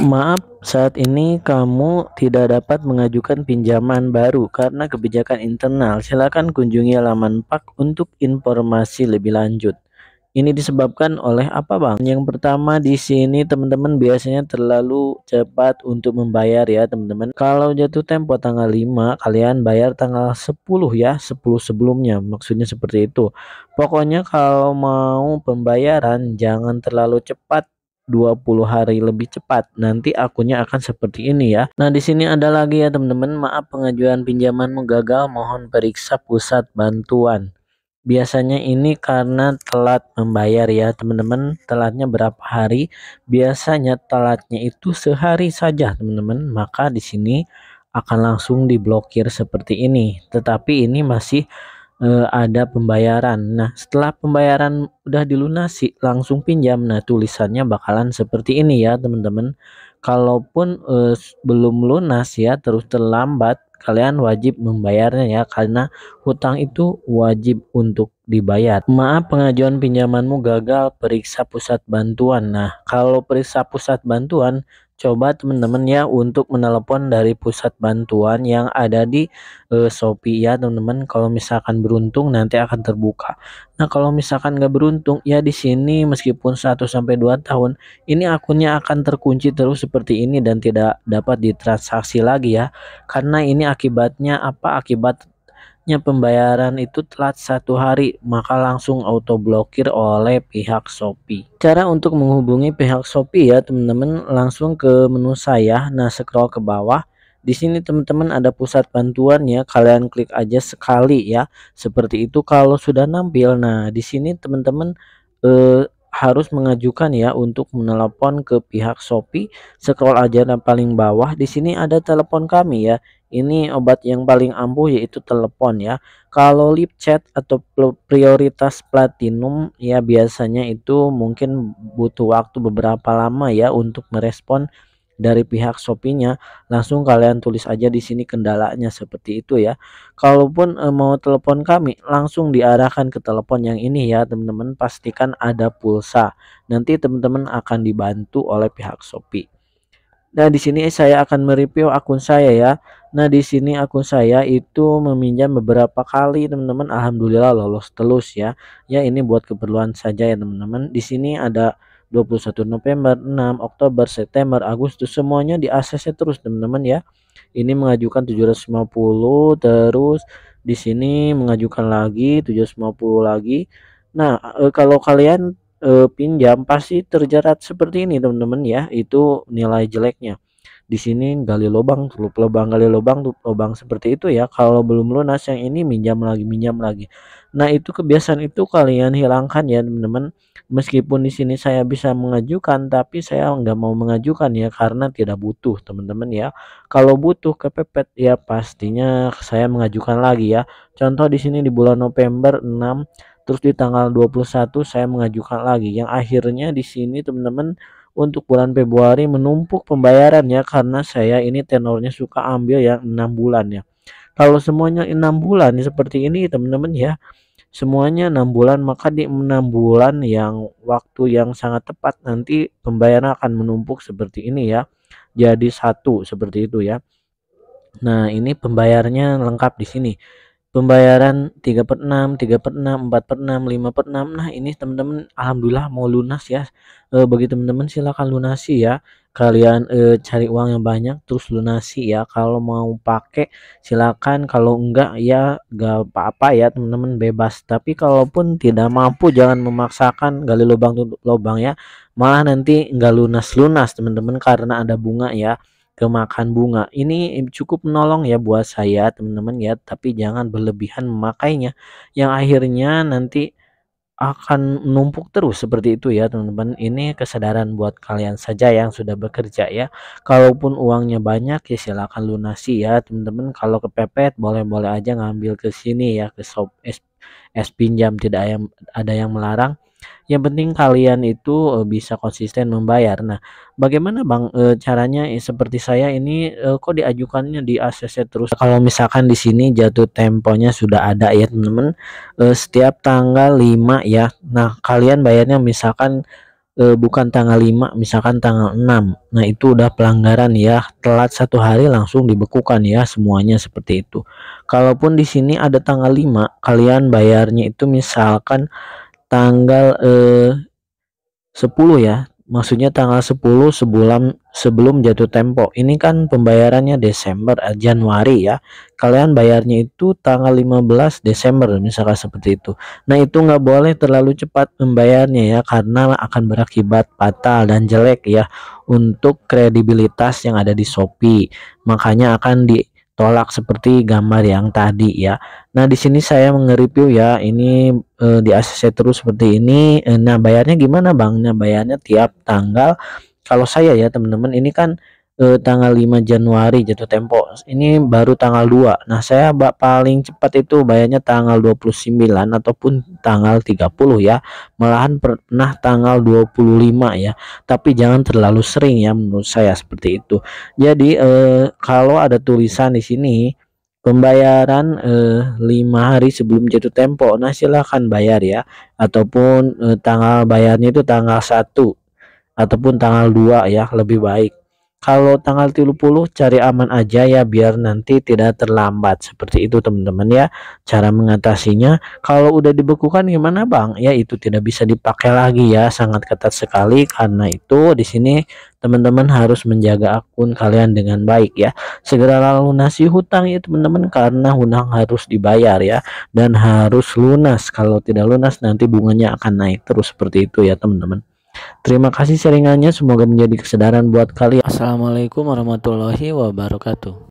Maaf, saat ini kamu tidak dapat mengajukan pinjaman baru karena kebijakan internal. Silakan kunjungi laman PAK untuk informasi lebih lanjut. Ini disebabkan oleh apa, Bang? Yang pertama di sini teman-teman biasanya terlalu cepat untuk membayar ya, teman-teman. Kalau jatuh tempo tanggal 5, kalian bayar tanggal 10 ya, 10 sebelumnya. Maksudnya seperti itu. Pokoknya kalau mau pembayaran jangan terlalu cepat 20 hari lebih cepat. Nanti akunnya akan seperti ini ya. Nah, di sini ada lagi ya teman-teman, maaf pengajuan pinjaman gagal, mohon periksa pusat bantuan. Biasanya ini karena telat membayar ya teman-teman Telatnya berapa hari Biasanya telatnya itu sehari saja teman-teman Maka di sini akan langsung diblokir seperti ini Tetapi ini masih Eh, ada pembayaran. Nah, setelah pembayaran udah dilunasi, langsung pinjam. Nah, tulisannya bakalan seperti ini ya, teman-teman. Kalaupun eh, belum lunas ya, terus terlambat, kalian wajib membayarnya ya karena hutang itu wajib untuk dibayar. Maaf pengajuan pinjamanmu gagal, periksa pusat bantuan. Nah, kalau periksa pusat bantuan, coba teman-teman ya untuk menelepon dari pusat bantuan yang ada di uh, Shopee ya teman-teman kalau misalkan beruntung nanti akan terbuka nah kalau misalkan nggak beruntung ya di sini meskipun 1 sampai 2 tahun ini akunnya akan terkunci terus seperti ini dan tidak dapat ditransaksi lagi ya karena ini akibatnya apa akibat Saatnya pembayaran itu telat satu hari, maka langsung auto blokir oleh pihak Shopee. Cara untuk menghubungi pihak Shopee ya teman-teman, langsung ke menu saya. Nah, scroll ke bawah. Di sini teman-teman ada pusat bantuan ya, kalian klik aja sekali ya. Seperti itu kalau sudah nampil. Nah, di sini teman-teman eh, harus mengajukan ya untuk menelepon ke pihak Shopee. Scroll aja dan paling bawah di sini ada telepon kami ya. Ini obat yang paling ampuh yaitu telepon ya. Kalau lip chat atau prioritas platinum ya biasanya itu mungkin butuh waktu beberapa lama ya untuk merespon dari pihak Shopee-nya, langsung kalian tulis aja di sini kendalanya seperti itu ya. Kalaupun e, mau telepon kami, langsung diarahkan ke telepon yang ini ya, teman-teman. Pastikan ada pulsa. Nanti teman-teman akan dibantu oleh pihak Shopee. Nah, di sini saya akan mereview akun saya ya. Nah, di sini akun saya itu meminjam beberapa kali, teman-teman. Alhamdulillah lolos telus ya. Ya, ini buat keperluan saja ya, teman-teman. Di sini ada 21 November, 6 Oktober, September, Agustus semuanya di ACC terus teman-teman ya. Ini mengajukan 750 terus di sini mengajukan lagi 750 lagi. Nah, e, kalau kalian e, pinjam pasti terjerat seperti ini teman-teman ya, itu nilai jeleknya di sini gali lubang tutup lubang gali lubang lubang seperti itu ya kalau belum lunas yang ini minjam lagi minjam lagi nah itu kebiasaan itu kalian hilangkan ya teman-teman meskipun di sini saya bisa mengajukan tapi saya nggak mau mengajukan ya karena tidak butuh teman-teman ya kalau butuh kepepet ya pastinya saya mengajukan lagi ya contoh di sini di bulan November 6 terus di tanggal 21 saya mengajukan lagi yang akhirnya di sini teman-teman untuk bulan Februari menumpuk pembayarannya karena saya ini tenornya suka ambil yang enam bulan ya kalau semuanya enam bulan seperti ini teman-teman ya semuanya enam bulan maka di enam bulan yang waktu yang sangat tepat nanti pembayaran akan menumpuk seperti ini ya jadi satu seperti itu ya Nah, ini pembayarannya lengkap di sini pembayaran 3 per 6, 3 per 6, 4 per 6, 5 per 6. Nah ini teman-teman Alhamdulillah mau lunas ya. E, bagi teman-teman silahkan lunasi ya. Kalian e, cari uang yang banyak terus lunasi ya. Kalau mau pakai silakan. Kalau enggak ya enggak apa-apa ya teman-teman bebas. Tapi kalaupun tidak mampu jangan memaksakan gali lubang tutup lubang ya. Malah nanti enggak lunas-lunas teman-teman karena ada bunga ya makan bunga. Ini cukup menolong ya buat saya teman-teman ya, tapi jangan berlebihan memakainya yang akhirnya nanti akan numpuk terus seperti itu ya teman-teman ini kesadaran buat kalian saja yang sudah bekerja ya kalaupun uangnya banyak ya silakan lunasi ya teman-teman kalau kepepet boleh-boleh aja ngambil ke sini ya ke shop es, es pinjam tidak ada yang melarang yang penting kalian itu eh, bisa konsisten membayar. Nah, bagaimana Bang uh, caranya eh, seperti saya ini uh, kok diajukannya di ACC terus? Kalau misalkan di sini jatuh temponya sudah ada ya, teman-teman. Uh, setiap tanggal 5 ya. Nah, kalian bayarnya misalkan e, bukan tanggal 5 misalkan tanggal 6 nah itu udah pelanggaran ya telat satu hari langsung dibekukan ya semuanya seperti itu kalaupun di sini ada tanggal 5 kalian bayarnya itu misalkan tanggal eh, 10 ya maksudnya tanggal 10 sebulan sebelum jatuh tempo. Ini kan pembayarannya Desember eh, Januari ya. Kalian bayarnya itu tanggal 15 Desember misalkan seperti itu. Nah, itu nggak boleh terlalu cepat membayarnya ya karena akan berakibat fatal dan jelek ya untuk kredibilitas yang ada di Shopee. Makanya akan di tolak seperti gambar yang tadi ya. Nah, di sini saya mengereview ya. Ini e, di ACC terus seperti ini. E, nah, bayarnya gimana, bangnya bayarnya tiap tanggal. Kalau saya ya, teman-teman, ini kan eh, tanggal 5 Januari jatuh tempo. Ini baru tanggal 2. Nah, saya paling cepat itu bayarnya tanggal 29 ataupun tanggal 30 ya. Malahan pernah tanggal 25 ya. Tapi jangan terlalu sering ya menurut saya seperti itu. Jadi eh, kalau ada tulisan di sini pembayaran eh, lima hari sebelum jatuh tempo nah silahkan bayar ya ataupun eh, tanggal bayarnya itu tanggal 1 ataupun tanggal 2 ya lebih baik kalau tanggal 30 cari aman aja ya biar nanti tidak terlambat seperti itu teman-teman ya cara mengatasinya kalau udah dibekukan gimana Bang ya itu tidak bisa dipakai lagi ya sangat ketat sekali karena itu di sini teman-teman harus menjaga akun kalian dengan baik ya segera lunasi hutang ya teman-teman karena hutang harus dibayar ya dan harus lunas kalau tidak lunas nanti bunganya akan naik terus seperti itu ya teman-teman Terima kasih seringannya, semoga menjadi kesadaran buat kalian. Assalamualaikum warahmatullahi wabarakatuh.